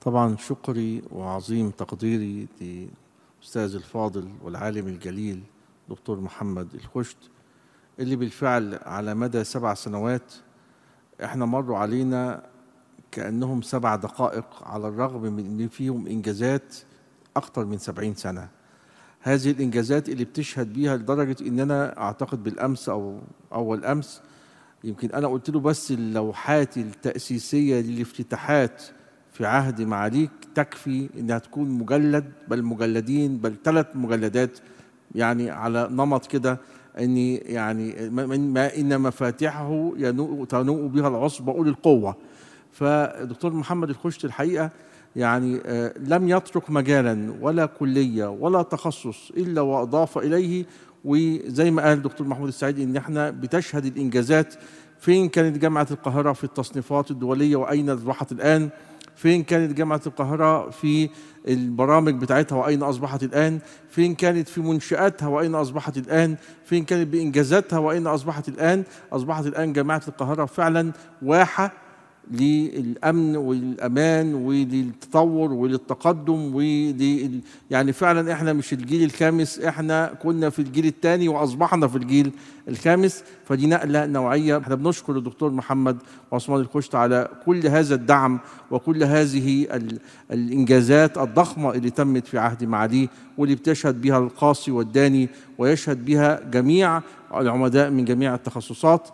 طبعا شكري وعظيم تقديري للاستاذ الفاضل والعالم الجليل دكتور محمد الخشت اللي بالفعل على مدى سبع سنوات احنا مروا علينا كانهم سبع دقائق على الرغم من ان فيهم انجازات اكثر من سبعين سنه هذه الانجازات اللي بتشهد بيها لدرجه ان انا اعتقد بالامس او اول امس يمكن انا قلت له بس اللوحات التاسيسيه للافتتاحات في عهد معاليك تكفي انها تكون مجلد بل مجلدين بل ثلاث مجلدات يعني على نمط كده ان يعني ما ان مفاتيحه تنوء بها العصبه اولي القوه فدكتور محمد الخشت الحقيقه يعني آه، لم يترك مجالا ولا كليه ولا تخصص الا واضاف اليه وزي ما قال دكتور محمود السعيد ان احنا بتشهد الانجازات فين كانت جامعه القاهره في التصنيفات الدوليه واين راحت الان فين كانت جامعة القاهرة في البرامج بتاعتها وأين أصبحت الآن فين كانت في منشآتها وأين أصبحت الآن فين كانت بإنجازاتها وأين أصبحت الآن أصبحت الآن جامعة القاهرة فعلا واحة للامن والامان وللتطور وللتقدم ولل يعني فعلا احنا مش الجيل الخامس احنا كنا في الجيل الثاني واصبحنا في الجيل الخامس فدي نقله نوعيه احنا بنشكر الدكتور محمد عثمان الكشت على كل هذا الدعم وكل هذه الانجازات الضخمه اللي تمت في عهد معاليه واللي بتشهد بها القاصي والداني ويشهد بها جميع العمداء من جميع التخصصات